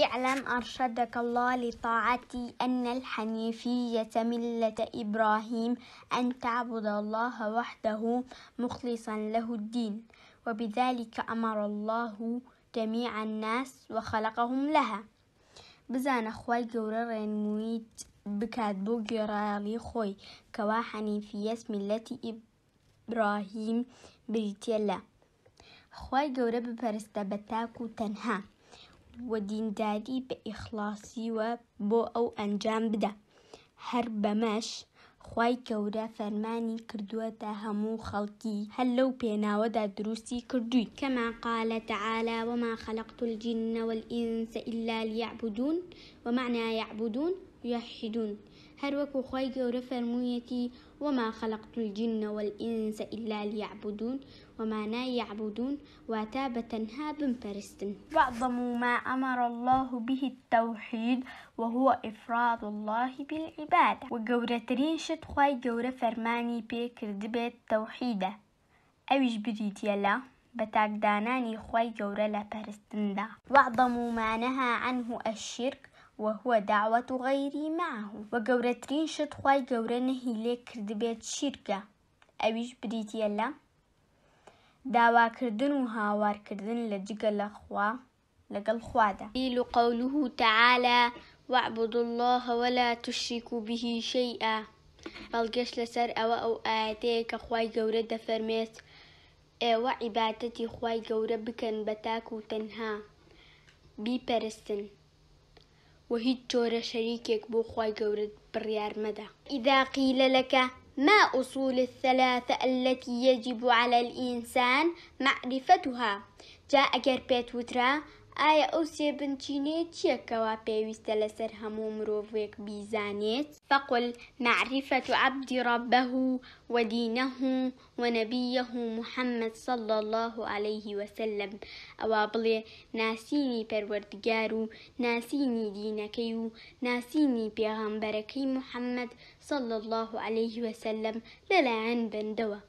اعلم أرشدك الله لطاعتي أن الحنيفية ملة إبراهيم أن تعبد الله وحده مخلصا له الدين وبذلك أمر الله جميع الناس وخلقهم لها بزان أخوي جورر مويت بكات لي خوي كوا حنيفية ملة إبراهيم بريتيلا أخوي جورر ببرستا بتاكو تنها و دینداری بە ئیخلاسیوە بۆ ئەو ئەنجام بدە هەر بەمەش خی گەورە فەرمانی کردووەتە هەموو خەڵکی هەل لەو پێناوەدا دروستی کردووی کەما قالە تەعالا وما خلقت الجن والانس إلا لیعبدون ومعنى يعبدون يوحدون هەروەک و خی گەورە فەرموویەتی وما خەلقت الجنە والئینس ئللا لیعبدون ومانا يعبدون واتا بتنها بمبرستن وعظم ما أمر الله به التوحيد وهو إفراد الله بالعبادة وقورترين شت خواي قورة فرماني بيك ردبت توحيدة أويش بريت يلا بتاك داناني خواي قورة لبرستن دا وأعظم ما نهى عنه الشرك وهو دعوة غيري معه وگەورەترین شد خواي گەورە نەهی لێ کردبێت شیرکە ئەویش بریتە لە داواکردن و كردن لە جگە لە خوا لەگەڵ خوادا و قوله تعالى واعبدوا الله ولا تشركوا به شيئا بەڵگەش لسر أو أو آياتيك کە قورة گەورە دەفەرمێت إيه، عبادتي عیباتەتی قورة بكن بتاكو تنها بي بارستن. و هیچ شريكك شەریکێک بۆ خی گەورت بڕیار مەدا ئیدا قیلە ما أصول الثلاثة التي يجب على الإنسان معرفتها جاء أجر بيت وترا ئایا ئەو سێبنچینێ چییەکەوە پێویستە لەسەر بیزانیت؟ فقل معرفت عبد ربه و دینه و نبیه محمد صلی سەڵ الله عليه وسلم او بلی ناسینی پەروەردگار و ناسینی دینەکەی و ناسینی پێغەمبەرەکەی محەممەد سەڵ الله عليه وسلم لەلایەن بندەوە